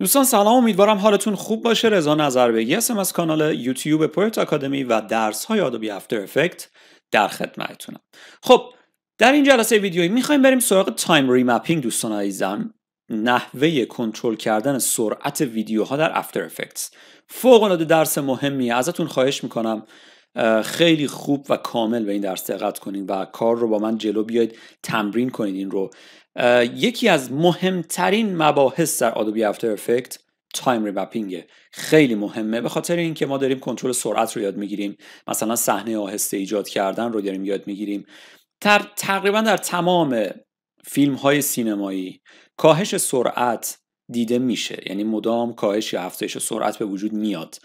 دوستان سلام امیدوارم حالتون خوب باشه رضا نظربگی هستم از کانال یوتیوب پورت آکادمی و درس های آدوبی افتر افکت در خدمتتونم خب در این جلسه ویدیویی میخوایم بریم سراغ تایم ریمپینگ دوستان عزیزم نحوه کنترل کردن سرعت ویدیوها در افتر افکتس فوق العاده درس مهمیه ازتون خواهش میکنم خیلی خوب و کامل به این درس دقت کنید و کار رو با من جلو بیاید تمرین کنید این رو یکی از مهمترین مباحث در آدوبی افتر افکت تایم ریمپینگ خیلی مهمه به خاطر اینکه ما داریم کنترل سرعت رو یاد میگیریم مثلا صحنه آهسته ایجاد کردن رو داریم یاد میگیریم تر... تقریبا در تمام فیلم های سینمایی کاهش سرعت دیده میشه یعنی مدام کاهش یا افزایش سرعت به وجود میاد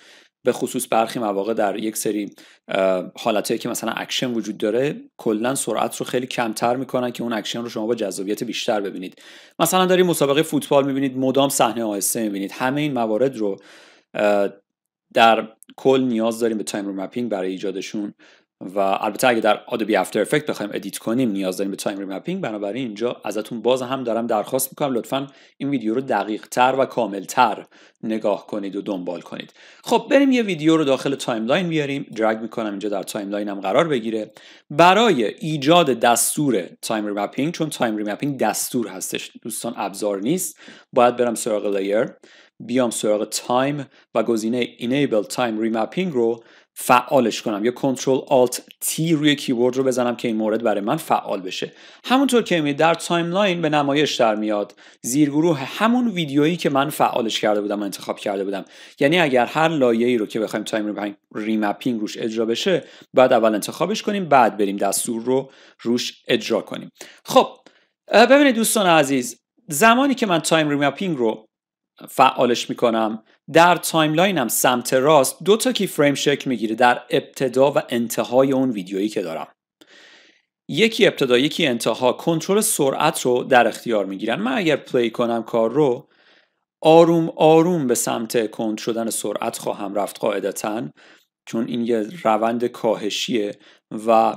به خصوص برخی مواقع در یک سری حالتهایی که مثلا اکشن وجود داره کلا سرعت رو خیلی کمتر میکنن که اون اکشن رو شما با جذابیت بیشتر ببینید مثلا دارید مسابقه فوتبال میبینید مدام صحنه آهسته میبینید همه این موارد رو در کل نیاز داریم به تایم مپینگ برای ایجادشون و البته اگه در ادوبی افتر افکت بخوایم ادیت کنیم نیاز داریم به تایم ریمپینگ بنابراین اینجا ازتون باز هم دارم درخواست میکنم لطفا این ویدیو رو دقیق تر و کامل تر نگاه کنید و دنبال کنید خب بریم یه ویدیو رو داخل تایملاین بیاریم درگ میکنم اینجا در تایملاین هم قرار بگیره برای ایجاد دستور تایم ریمپینگ چون تایم ریمپینگ دستور هستش دوستان ابزار نیست باید برم سراغ لایر بیام سراغ تایم و گزینه enable time remapping رو فعالش کنم یا کنترل alt t روی کیبورد رو بزنم که این مورد برای من فعال بشه همونطور که می در تایملاین به نمایش در میاد زیرگروه همون ویدیویی که من فعالش کرده بودم و انتخاب کرده بودم یعنی اگر هر ای رو که بخوایم تایم ریمپینگ روش اجرا بشه بعد اول انتخابش کنیم بعد بریم دستور رو روش اجرا کنیم خب ببینید دوستان عزیز زمانی که من تایم ریمپینگ رو فعالش میکنم در تایملاینم سمت راست دو تا کی فریم شکل میگیره در ابتدا و انتهای اون ویدیویی که دارم یکی ابتدا یکی انتها کنترل سرعت رو در اختیار میگیرن من اگر پلی کنم کار رو آروم آروم به سمت کند شدن سرعت خواهم رفت قاعدتا چون این یه روند کاهشیه و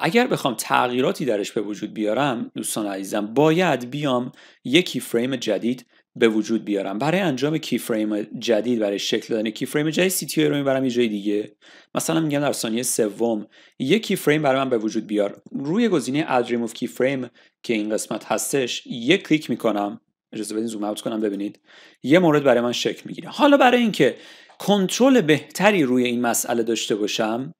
اگر بخوام تغییراتی درش به وجود بیارم دوستان عزیزم باید بیام یکی فریم جدید به وجود بیارم برای انجام کی فریم جدید برای شکل دادن کی فریم جدید سی تی رو میبرم یه جای دیگه مثلا میگم در ثانیه سوم یک فریم برای من به وجود بیار روی گزینه اد کی فریم که این قسمت هستش یک کلیک میکنم اجازه بدین زوم اوت کنم ببینید یه مورد برای من شکل میگیره حالا برای اینکه کنترل بهتری روی این مسئله داشته باشم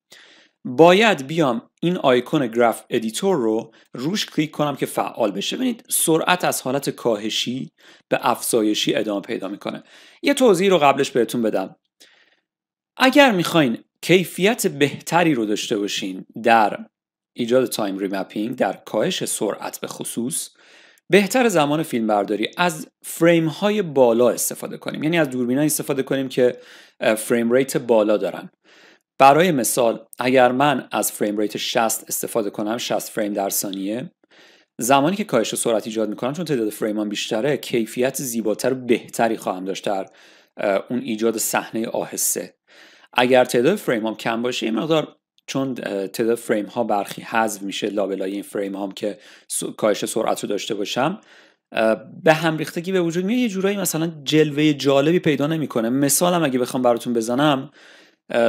باید بیام این آیکون گراف ادیتور رو روش کلیک کنم که فعال بشه ببینید سرعت از حالت کاهشی به افزایشی ادامه پیدا میکنه یه توضیح رو قبلش بهتون بدم اگر میخواین کیفیت بهتری رو داشته باشین در ایجاد تایم ریمپینگ در کاهش سرعت به خصوص بهتر زمان فیلم برداری از فریم های بالا استفاده کنیم یعنی از دوربین استفاده کنیم که فریم ریت بالا دارن برای مثال اگر من از فریم ریت 60 استفاده کنم 60 فریم در ثانیه زمانی که کاهش سرعت ایجاد میکنم چون تعداد فریم هم بیشتره کیفیت زیباتر و بهتری خواهم داشت در اون ایجاد صحنه آهسته اگر تعداد فریم هم کم باشه این مقدار چون تعداد فریم ها برخی حذف میشه لابلای این فریم هم که کاهش سرعت رو داشته باشم به هم ریختگی به وجود میاد یه جورایی مثلا جلوه جالبی پیدا نمیکنه مثالم اگه بخوام براتون بزنم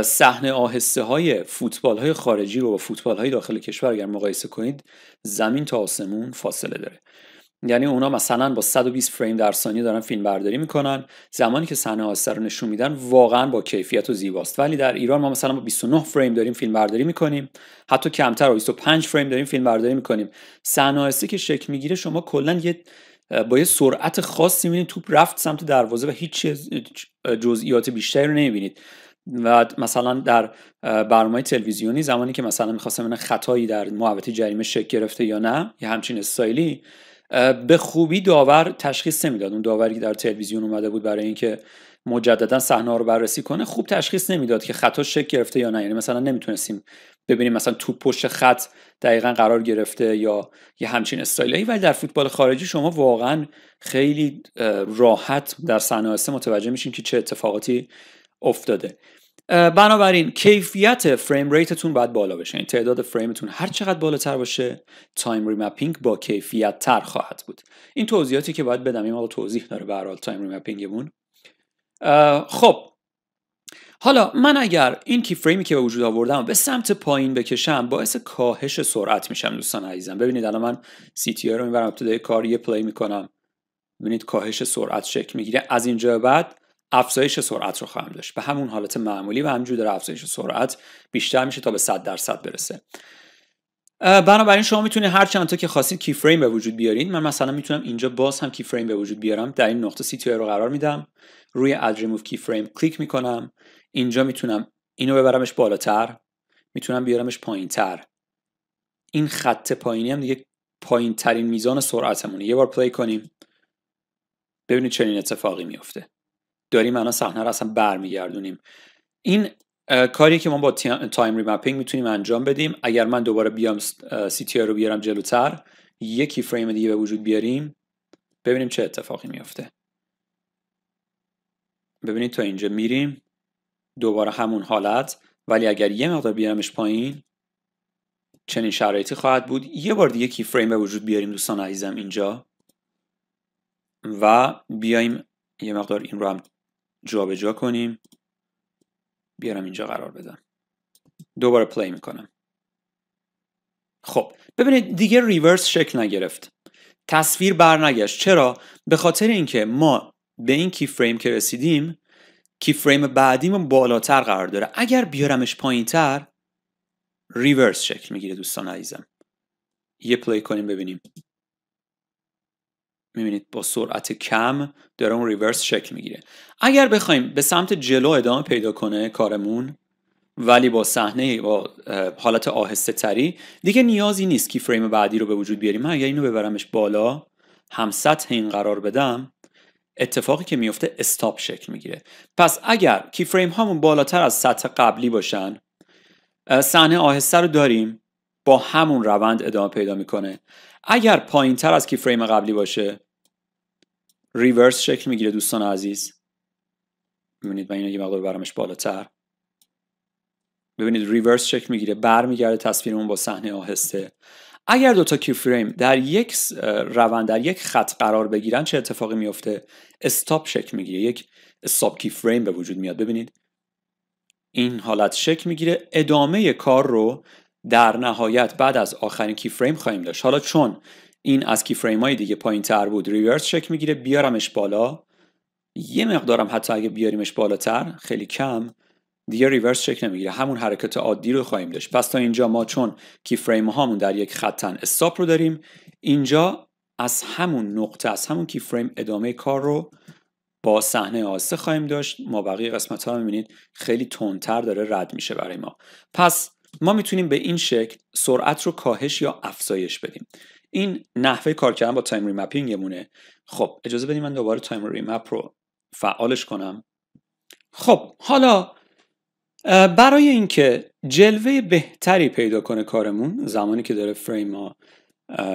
صحنه آهسته های فوتبال های خارجی رو با فوتبال های داخل کشور اگر مقایسه کنید زمین تا آسمون فاصله داره یعنی اونا مثلا با 120 فریم در ثانیه دارن فیلم برداری میکنن زمانی که صحنه آهسته رو نشون میدن واقعا با کیفیت و زیباست ولی در ایران ما مثلا با 29 فریم داریم فیلم برداری میکنیم حتی کمتر با 25 فریم داریم فیلم برداری میکنیم صحنه آهسته که شکل میگیره شما کلا یه با یه سرعت خاصی میبینید توپ رفت سمت دروازه و هیچ جزئیات بیشتری رو نمیبینید و مثلا در برنامه تلویزیونی زمانی که مثلا میخواستم من خطایی در محوطه جریمه شک گرفته یا نه یا همچین استایلی به خوبی داور تشخیص نمیداد اون داوری که در تلویزیون اومده بود برای اینکه مجددا صحنه رو بررسی کنه خوب تشخیص نمیداد که خطا شک گرفته یا نه یعنی مثلا نمیتونستیم ببینیم مثلا تو پشت خط دقیقا قرار گرفته یا یه همچین استایلی ولی در فوتبال خارجی شما واقعا خیلی راحت در صحنه متوجه میشین که چه اتفاقاتی افتاده بنابراین کیفیت فریم ریتتون باید بالا بشه یعنی تعداد فریمتون هر چقدر بالاتر باشه تایم ریمپینگ با کیفیت تر خواهد بود این توضیحاتی که باید بدم این توضیح داره به هر تایم ریمپینگمون خب حالا من اگر این کی فریمی که به وجود آوردم به سمت پایین بکشم باعث کاهش سرعت میشم دوستان عزیزم ببینید الان من سی تی رو میبرم ابتدای کار یه پلی میکنم ببینید کاهش سرعت شکل میگیره از اینجا بعد افزایش سرعت رو خواهم داشت به همون حالت معمولی و همجور داره افزایش سرعت بیشتر میشه تا به 100 درصد برسه بنابراین شما میتونید هر چند تا که خواستید کی فریم به وجود بیارین من مثلا میتونم اینجا باز هم کی فریم به وجود بیارم در این نقطه سی رو قرار میدم روی اد ریموو کی فریم کلیک میکنم اینجا میتونم اینو ببرمش بالاتر میتونم بیارمش پایینتر این خط پایینی هم دیگه پایین ترین میزان سرعتمونه یه بار پلی کنیم ببینید چنین اتفاقی میفته داریم الان صحنه رو اصلا برمیگردونیم این کاری که ما با تایم ریمپینگ میتونیم انجام بدیم اگر من دوباره بیام سی تی رو بیارم جلوتر یکی فریم دیگه به وجود بیاریم ببینیم چه اتفاقی میافته ببینید تا اینجا میریم دوباره همون حالت ولی اگر یه مقدار بیارمش پایین چنین شرایطی خواهد بود یه بار دیگه کی فریم به وجود بیاریم دوستان عزیزم اینجا و بیایم یه مقدار این رو هم جابجا جا کنیم بیارم اینجا قرار بدم دوباره پلی میکنم خب ببینید دیگه ریورس شکل نگرفت تصویر برنگشت چرا به خاطر اینکه ما به این کی فریم که رسیدیم کی فریم بعدیم بالاتر قرار داره اگر بیارمش پایین تر ریورس شکل میگیره دوستان عزیزم یه پلی کنیم ببینیم میبینید با سرعت کم داره اون ریورس شکل میگیره اگر بخوایم به سمت جلو ادامه پیدا کنه کارمون ولی با صحنه با حالت آهسته تری دیگه نیازی نیست کی فریم بعدی رو به وجود بیاریم من اگر اینو ببرمش بالا هم سطح این قرار بدم اتفاقی که میفته استاپ شکل میگیره پس اگر کی فریم هامون بالاتر از سطح قبلی باشن صحنه آهسته رو داریم با همون روند ادامه پیدا میکنه اگر پایین تر از کی فریم قبلی باشه ریورس شکل میگیره دوستان عزیز میبینید من اینو یه مقدار برامش بالاتر ببینید ریورس شکل میگیره برمیگرده تصویرمون با صحنه آهسته اگر دوتا کی فریم در یک روند در یک خط قرار بگیرن چه اتفاقی میفته استاپ شکل میگیره یک استاپ کی فریم به وجود میاد ببینید این حالت شکل میگیره ادامه کار رو در نهایت بعد از آخرین کی فریم خواهیم داشت حالا چون این از کی فریم های دیگه پایین تر بود ریورس شکل میگیره بیارمش بالا یه مقدارم حتی اگه بیاریمش بالاتر خیلی کم دیگه ریورس شکل نمیگیره همون حرکت عادی رو خواهیم داشت پس تا اینجا ما چون کی فریم هامون در یک خطن استاپ رو داریم اینجا از همون نقطه از همون کی فریم ادامه کار رو با صحنه آسه خواهیم داشت ما بقیه قسمت ها میبینید خیلی تندتر داره رد میشه برای ما پس ما میتونیم به این شکل سرعت رو کاهش یا افزایش بدیم این نحوه کار کردن با تایم ریمپینگ مونه خب اجازه بدید من دوباره تایم ریمپ رو فعالش کنم خب حالا برای اینکه جلوه بهتری پیدا کنه کارمون زمانی که داره فریم ها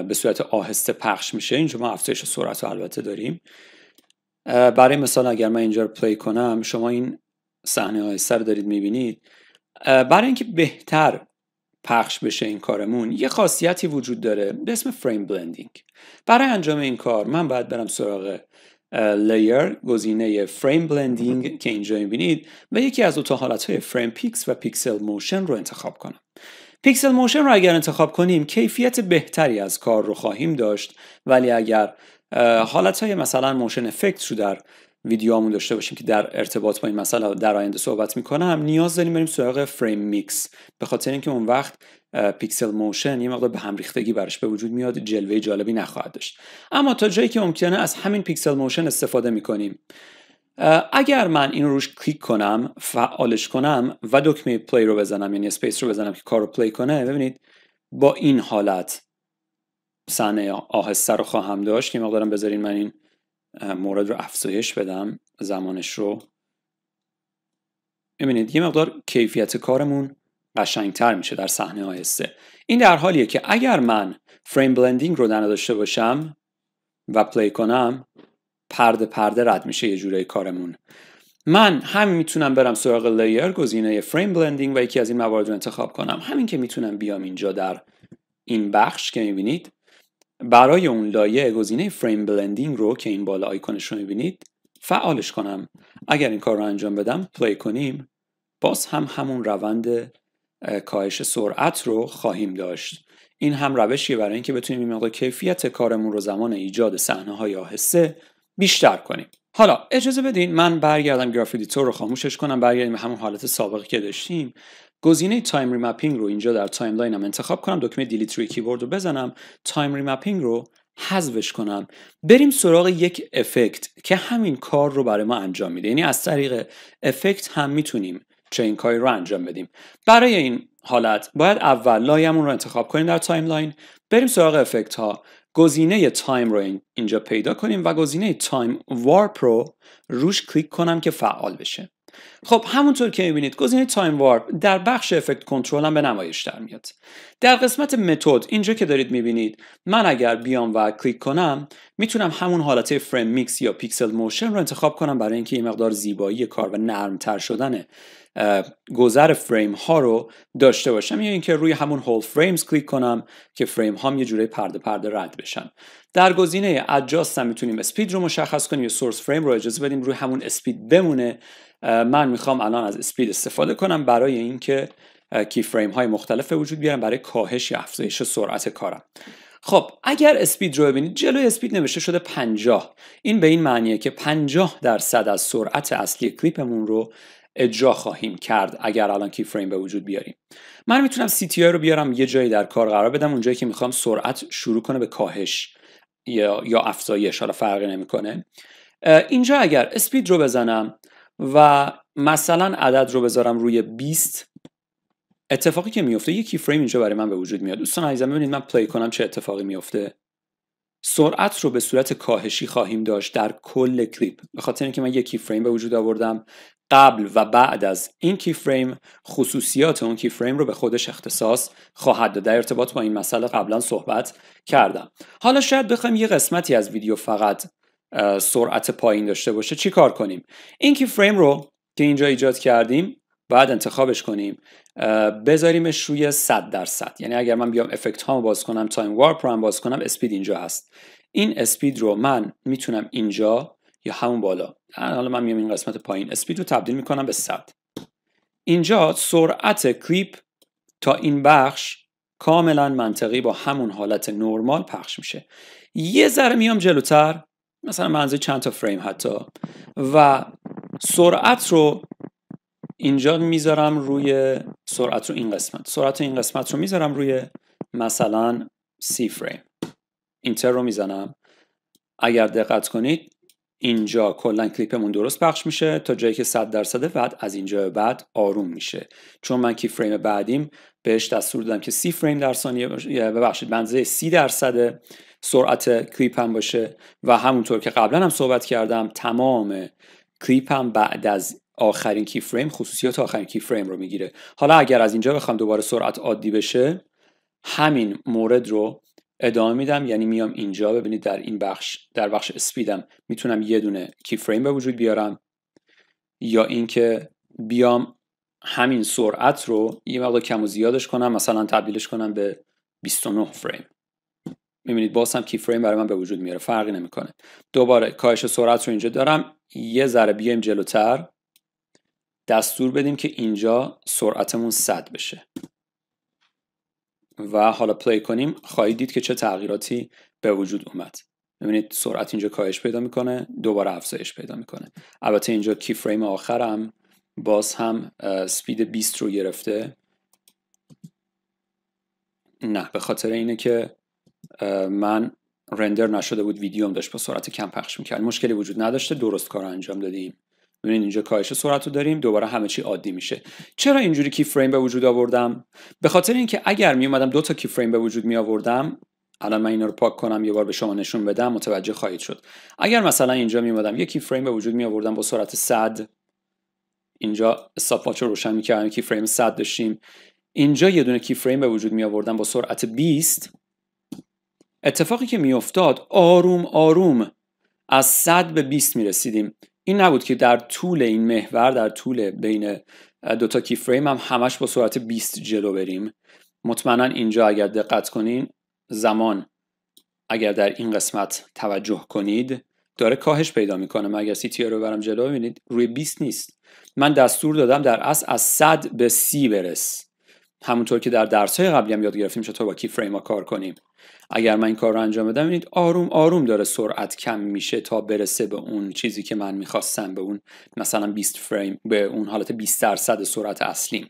به صورت آهسته پخش میشه اینجا ما افزایش سرعت رو البته داریم برای مثال اگر من اینجا رو پلی کنم شما این صحنه های سر دارید میبینید برای اینکه بهتر پخش بشه این کارمون یه خاصیتی وجود داره به اسم فریم بلندینگ برای انجام این کار من باید برم سراغ لیر گزینه فریم بلندینگ که اینجا میبینید و یکی از دو حالت های فریم پیکس و پیکسل موشن رو انتخاب کنم پیکسل موشن رو اگر انتخاب کنیم کیفیت بهتری از کار رو خواهیم داشت ولی اگر حالت های مثلا موشن افکت رو در ویدیوامون داشته باشیم که در ارتباط با این مسئله در آینده صحبت میکنم نیاز داریم بریم سراغ فریم میکس به خاطر اینکه اون وقت پیکسل موشن یه مقدار به هم ریختگی براش به وجود میاد جلوه جالبی نخواهد داشت اما تا جایی که ممکنه از همین پیکسل موشن استفاده میکنیم اگر من این روش کلیک کنم فعالش کنم و دکمه پلی رو بزنم یعنی اسپیس رو بزنم که کارو پلی کنه ببینید با این حالت صحنه آهسته رو خواهم داشت که مقدارم بذارین من این مورد رو افزایش بدم زمانش رو ببینید یه مقدار کیفیت کارمون قشنگتر میشه در صحنه آهسته این در حالیه که اگر من فریم بلندینگ رو نداشته باشم و پلی کنم پرده پرده رد میشه یه جوره کارمون من هم میتونم برم سراغ لیر گزینه فریم بلندینگ و یکی از این موارد رو انتخاب کنم همین که میتونم بیام اینجا در این بخش که میبینید برای اون لایه گزینه فریم بلندینگ رو که این بالا آیکونش رو میبینید فعالش کنم اگر این کار رو انجام بدم پلی کنیم باز هم همون روند کاهش سرعت رو خواهیم داشت این هم روشیه برای اینکه بتونیم این مقدار کیفیت کارمون رو زمان ایجاد صحنه های آهسته بیشتر کنیم حالا اجازه بدین من برگردم گراف ادیتور رو خاموشش کنم برگردیم به همون حالت سابقی که داشتیم گزینه تایم ریمپینگ رو اینجا در تایم هم انتخاب کنم دکمه دیلیت روی کیبورد رو بزنم تایم ریمپینگ رو حذفش کنم بریم سراغ یک افکت که همین کار رو برای ما انجام میده یعنی از طریق افکت هم میتونیم چین کاری رو انجام بدیم برای این حالت باید اول لایمون رو انتخاب کنیم در تایملاین بریم سراغ افکت ها گزینه تایم رو اینجا پیدا کنیم و گزینه تایم وارپ رو روش کلیک کنم که فعال بشه خب همونطور که میبینید گزینه تایم وارپ در بخش افکت کنترل به نمایش در میاد در قسمت متد اینجا که دارید میبینید من اگر بیام و کلیک کنم میتونم همون حالت فریم میکس یا پیکسل موشن رو انتخاب کنم برای اینکه یه مقدار زیبایی کار و نرمتر شدنه گذر فریم ها رو داشته باشم یا اینکه روی همون هول فریمز کلیک کنم که فریم هام یه جوری پرده پرده رد بشن در گزینه ادجاست هم میتونیم اسپید رو مشخص کنیم یا سورس فریم رو اجازه بدیم روی همون اسپید بمونه من میخوام الان از اسپید استفاده کنم برای اینکه کی فریم های مختلف وجود بیارم برای کاهش یا افزایش سرعت کارم خب اگر اسپید رو ببینید جلوی اسپید نوشته شده 50 این به این معنیه که 50 درصد از سرعت اصلی کلیپمون رو اجرا خواهیم کرد اگر الان کی فریم به وجود بیاریم من میتونم CTI رو بیارم یه جایی در کار قرار بدم اونجایی که میخوام سرعت شروع کنه به کاهش یا, یا افزایش حالا فرقی نمیکنه اینجا اگر اسپید رو بزنم و مثلا عدد رو بذارم روی 20 اتفاقی که میفته کی فریم اینجا برای من به وجود میاد دوستان عزیزم ببینید من پلی کنم چه اتفاقی میفته سرعت رو به صورت کاهشی خواهیم داشت در کل کلیپ به خاطر اینکه من کی فریم به وجود آوردم قبل و بعد از این کی فریم خصوصیات اون کی فریم رو به خودش اختصاص خواهد داد در ارتباط با این مسئله قبلا صحبت کردم حالا شاید بخوایم یه قسمتی از ویدیو فقط سرعت پایین داشته باشه چی کار کنیم این کی فریم رو که اینجا ایجاد کردیم بعد انتخابش کنیم بذاریمش روی 100 درصد یعنی اگر من بیام افکت ها باز کنم تایم وارپ رو هم باز کنم اسپید اینجا هست این اسپید رو من میتونم اینجا یا همون بالا حالا من میام این قسمت پایین اسپید رو تبدیل میکنم به 100 اینجا سرعت کلیپ تا این بخش کاملا منطقی با همون حالت نرمال پخش میشه یه ذره میام جلوتر مثلا منزه چند تا فریم حتی و سرعت رو اینجا میذارم روی سرعت رو این قسمت سرعت این قسمت رو میذارم روی مثلا سی فریم اینتر رو میزنم اگر دقت کنید اینجا کلا کلیپمون درست پخش میشه تا جایی که 100 درصده بعد از اینجا بعد آروم میشه چون من کی فریم بعدیم بهش دستور دادم که سی فریم در ثانیه ببخشید بنزه 30 درصد سرعت کلیپ هم باشه و همونطور که قبلا هم صحبت کردم تمام کلیپ هم بعد از آخرین کی فریم خصوصیات آخرین کی فریم رو میگیره حالا اگر از اینجا بخوام دوباره سرعت عادی بشه همین مورد رو ادامه میدم یعنی میام اینجا ببینید در این بخش در بخش اسپیدم میتونم یه دونه کی فریم به وجود بیارم یا اینکه بیام همین سرعت رو یه مقدار کم و زیادش کنم مثلا تبدیلش کنم به 29 فریم میبینید باز هم کی فریم برای من به وجود میاره فرقی نمیکنه دوباره کاهش سرعت رو اینجا دارم یه ذره بیایم جلوتر دستور بدیم که اینجا سرعتمون 100 بشه و حالا پلی کنیم خواهید دید که چه تغییراتی به وجود اومد ببینید سرعت اینجا کاهش پیدا میکنه دوباره افزایش پیدا میکنه البته اینجا کی فریم آخرم باز هم سپید 20 رو گرفته نه به خاطر اینه که من رندر نشده بود ویدیوم داشت با سرعت کم پخش میکرد مشکلی وجود نداشته درست کار انجام دادیم ببینید اینجا کاهش سرعت داریم دوباره همه چی عادی میشه چرا اینجوری کی فریم به وجود آوردم به خاطر اینکه اگر می اومدم دو تا کی فریم به وجود می آوردم الان من اینا رو پاک کنم یه بار به شما نشون بدم متوجه خواهید شد اگر مثلا اینجا می اومدم یه کی فریم به وجود می آوردم با سرعت 100 اینجا استاپ رو روشن میکردم کی فریم 100 داشتیم اینجا یه دونه کی فریم به وجود می آوردم با سرعت 20 اتفاقی که میافتاد آروم آروم از 100 به 20 می رسیدیم این نبود که در طول این محور در طول بین دوتا کی فریم هم همش با سرعت 20 جلو بریم مطمئنا اینجا اگر دقت کنین زمان اگر در این قسمت توجه کنید داره کاهش پیدا میکنه من اگر سی رو برم جلو ببینید روی 20 نیست من دستور دادم در اصل از 100 به 30 برس همونطور که در درس های قبلی هم یاد گرفتیم چطور با کی فریم ها کار کنیم اگر من این کار رو انجام بدم ببینید آروم آروم داره سرعت کم میشه تا برسه به اون چیزی که من میخواستم به اون مثلا 20 فریم به اون حالت 20 درصد سرعت اصلیم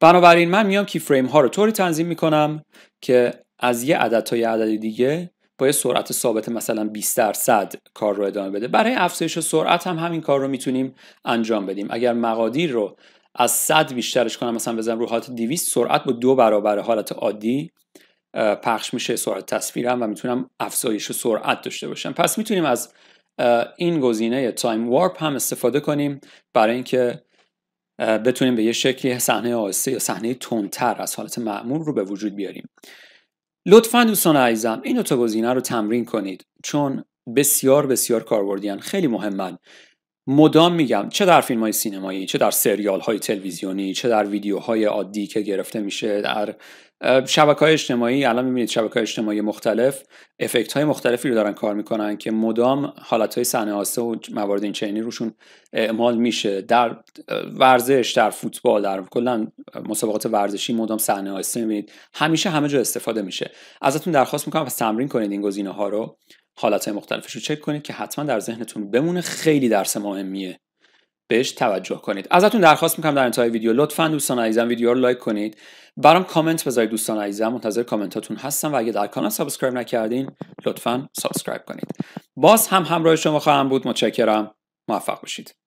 بنابراین من میام کی فریم ها رو طوری تنظیم میکنم که از یه عدد تا یه عدد دیگه با یه سرعت ثابت مثلا 20 درصد کار رو ادامه بده برای افزایش سرعت هم همین کار رو میتونیم انجام بدیم اگر مقادیر رو از 100 بیشترش کنم مثلا بزنم رو حالت 200 سرعت با دو برابر حالت عادی پخش میشه سرعت تصویرم و میتونم افزایش سرعت داشته باشم پس میتونیم از این گزینه تایم وارپ هم استفاده کنیم برای اینکه بتونیم به یه شکلی صحنه آسه یا صحنه تندتر از حالت معمول رو به وجود بیاریم لطفا دوستان عزیزم این دو گزینه رو تمرین کنید چون بسیار بسیار کاربردیان خیلی مهمن مدام میگم چه در فیلم های سینمایی چه در سریال های تلویزیونی چه در ویدیوهای عادی که گرفته میشه در شبکه های اجتماعی الان میبینید شبکه های اجتماعی مختلف افکت های مختلفی رو دارن کار میکنن که مدام حالت های صحنه آسه و موارد این چینی روشون اعمال میشه در ورزش در فوتبال در کلا مسابقات ورزشی مدام صحنه آسه میبینید همیشه همه جا استفاده میشه ازتون درخواست میکنم پس تمرین کنید این گزینه ها رو حالتهای مختلفش رو چک کنید که حتما در ذهنتون بمونه خیلی درس مهمیه بهش توجه کنید ازتون درخواست میکنم در انتهای ویدیو لطفا دوستان عزیزم ویدیو رو لایک کنید برام کامنت بذارید دوستان عزیزم منتظر کامنتاتون هستم و اگه در کانال سابسکرایب نکردین لطفا سابسکرایب کنید باز هم همراه شما خواهم بود متشکرم موفق باشید